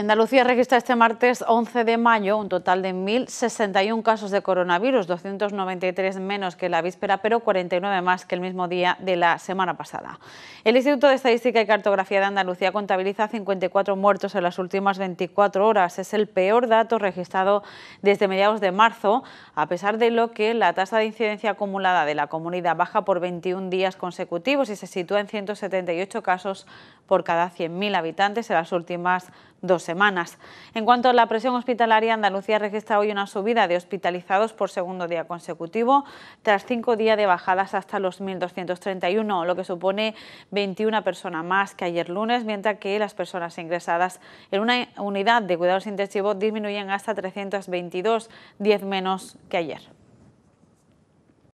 Andalucía registra este martes 11 de mayo un total de 1.061 casos de coronavirus, 293 menos que la víspera, pero 49 más que el mismo día de la semana pasada. El Instituto de Estadística y Cartografía de Andalucía contabiliza 54 muertos en las últimas 24 horas. Es el peor dato registrado desde mediados de marzo, a pesar de lo que la tasa de incidencia acumulada de la comunidad baja por 21 días consecutivos y se sitúa en 178 casos por cada 100.000 habitantes en las últimas dos semanas. En cuanto a la presión hospitalaria, Andalucía registra hoy una subida de hospitalizados por segundo día consecutivo, tras cinco días de bajadas hasta los 1.231, lo que supone 21 personas más que ayer lunes, mientras que las personas ingresadas en una unidad de cuidados intensivos disminuyen hasta 322, 10 menos que ayer.